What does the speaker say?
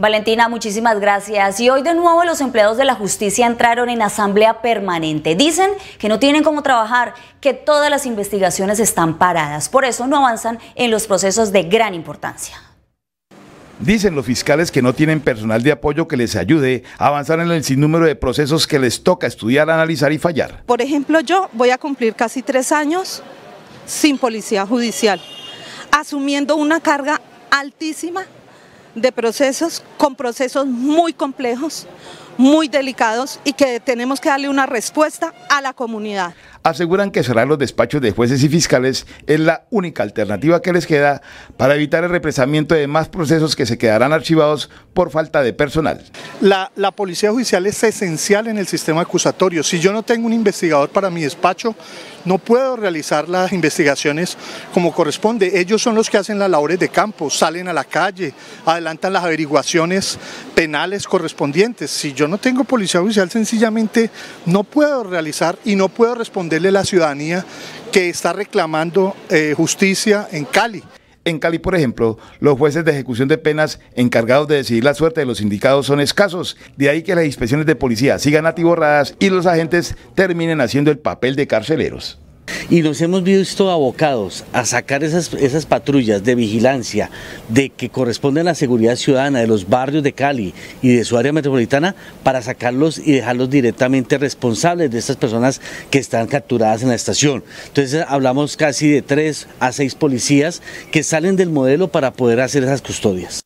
Valentina, muchísimas gracias. Y hoy de nuevo los empleados de la justicia entraron en asamblea permanente. Dicen que no tienen cómo trabajar, que todas las investigaciones están paradas. Por eso no avanzan en los procesos de gran importancia. Dicen los fiscales que no tienen personal de apoyo que les ayude a avanzar en el sinnúmero de procesos que les toca estudiar, analizar y fallar. Por ejemplo, yo voy a cumplir casi tres años sin policía judicial, asumiendo una carga altísima de procesos, con procesos muy complejos, muy delicados y que tenemos que darle una respuesta a la comunidad. Aseguran que cerrar los despachos de jueces y fiscales es la única alternativa que les queda para evitar el represamiento de más procesos que se quedarán archivados por falta de personal. La, la policía judicial es esencial en el sistema acusatorio. Si yo no tengo un investigador para mi despacho, no puedo realizar las investigaciones como corresponde. Ellos son los que hacen las labores de campo, salen a la calle, adelantan las averiguaciones penales correspondientes. Si yo no tengo policía judicial, sencillamente no puedo realizar y no puedo responderle a la ciudadanía que está reclamando eh, justicia en Cali. En Cali, por ejemplo, los jueces de ejecución de penas encargados de decidir la suerte de los sindicados son escasos, de ahí que las inspecciones de policía sigan atiborradas y los agentes terminen haciendo el papel de carceleros. Y nos hemos visto abocados a sacar esas, patrullas de vigilancia de que corresponde a la seguridad ciudadana de los barrios de Cali y de su área metropolitana para sacarlos y dejarlos directamente responsables de estas personas que están capturadas en la estación. Entonces hablamos casi de tres a seis policías que salen del modelo para poder hacer esas custodias.